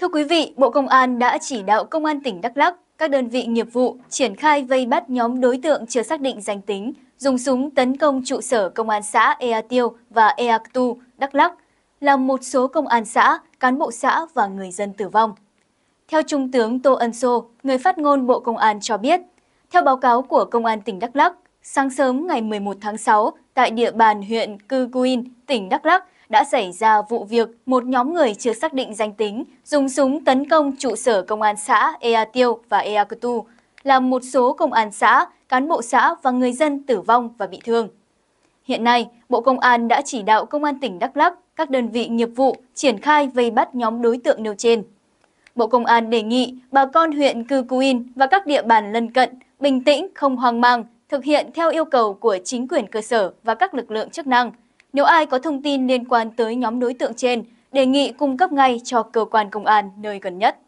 Thưa quý vị, Bộ Công an đã chỉ đạo Công an tỉnh Đắk Lắk, các đơn vị nghiệp vụ triển khai vây bắt nhóm đối tượng chưa xác định danh tính, dùng súng tấn công trụ sở Công an xã Ea Tiêu và Ea Tu, Đắk Lắk, làm một số công an xã, cán bộ xã và người dân tử vong. Theo Trung tướng Tô Ân Sô, người phát ngôn Bộ Công an cho biết, theo báo cáo của Công an tỉnh Đắk Lắk, sáng sớm ngày 11 tháng 6, tại địa bàn huyện Cư Guin, tỉnh Đắk Lắk, đã xảy ra vụ việc một nhóm người chưa xác định danh tính dùng súng tấn công trụ sở công an xã Ea Tiêu và Ea Tu làm một số công an xã, cán bộ xã và người dân tử vong và bị thương. Hiện nay, Bộ Công an đã chỉ đạo Công an tỉnh Đắk Lắk, các đơn vị nghiệp vụ triển khai vây bắt nhóm đối tượng nêu trên. Bộ Công an đề nghị bà con huyện Cư Cuin và các địa bàn lân cận bình tĩnh, không hoang mang, thực hiện theo yêu cầu của chính quyền cơ sở và các lực lượng chức năng – nếu ai có thông tin liên quan tới nhóm đối tượng trên, đề nghị cung cấp ngay cho cơ quan công an nơi gần nhất.